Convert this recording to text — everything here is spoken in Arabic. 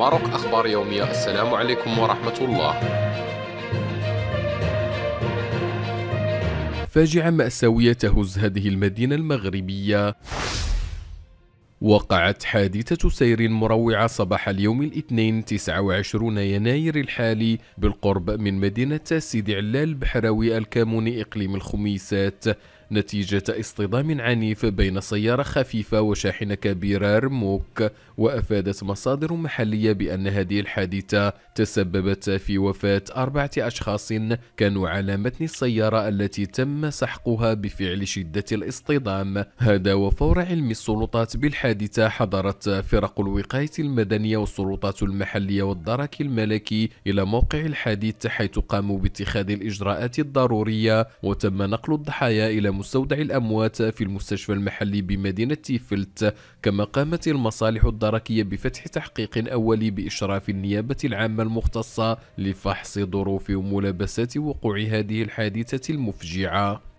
ماروك أخبار يومية السلام عليكم ورحمة الله فاجعة مأساوية تهز هذه المدينة المغربية وقعت حادثة سير مروعة صباح اليوم الاثنين 29 يناير الحالي بالقرب من مدينة سيدي علال البحراوي الكاموني إقليم الخميسات نتيجة اصطدام عنيف بين سيارة خفيفة وشاحنة كبيرة رموك وأفادت مصادر محلية بأن هذه الحادثة تسببت في وفاة أربعة أشخاص كانوا على متن السيارة التي تم سحقها بفعل شدة الاصطدام هذا وفور علم السلطات بالحادثة حضرت فرق الوقاية المدنية والسلطات المحلية والدرك الملكي إلى موقع الحادث حيث قاموا باتخاذ الإجراءات الضرورية وتم نقل الضحايا إلى مستودع الأموات في المستشفى المحلي بمدينة تيفلت كما قامت المصالح الدركية بفتح تحقيق أولي بإشراف النيابة العامة المختصة لفحص ظروف وملابسات وقوع هذه الحادثة المفجعة